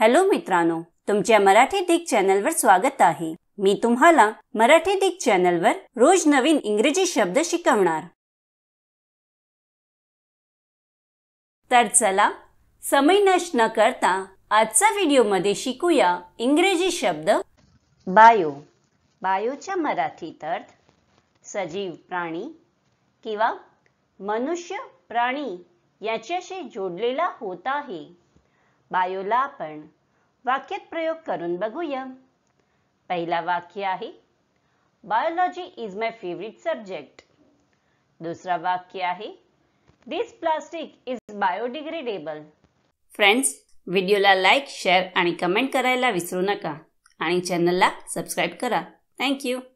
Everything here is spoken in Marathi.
हॅलो मित्रांनो तुमच्या मराठी दिग चॅनलवर स्वागत आहे मी तुम्हाला मराठी दिग चॅनलवर रोज नवीन इंग्रजी शब्द शिकवणार तर चला समय नष्ट न करता आजचा व्हिडिओ मध्ये शिकूया इंग्रजी शब्द बायो बायोच्या मराठीत अर्थ सजीव प्राणी किंवा मनुष्य प्राणी याच्याशी जोडलेला होत आहे बायोला आपण वाक्यात प्रयोग करून बघूया पहिला वाक्य आहे biology is my favourite subject दुसरा वाक्य आहे this plastic is biodegradable friends व्हिडिओला लाईक शेअर आणि कमेंट करायला विसरू नका आणि चॅनलला सबस्क्राईब करा थँक्यू